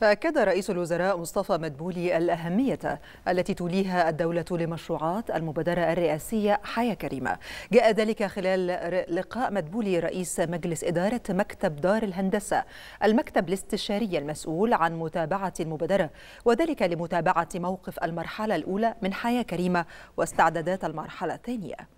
فأكد رئيس الوزراء مصطفى مدبولي الأهمية التي توليها الدولة لمشروعات المبادرة الرئاسية حياة كريمة جاء ذلك خلال لقاء مدبولي رئيس مجلس إدارة مكتب دار الهندسة المكتب الاستشاري المسؤول عن متابعة المبادرة وذلك لمتابعة موقف المرحلة الأولى من حياة كريمة واستعدادات المرحلة الثانية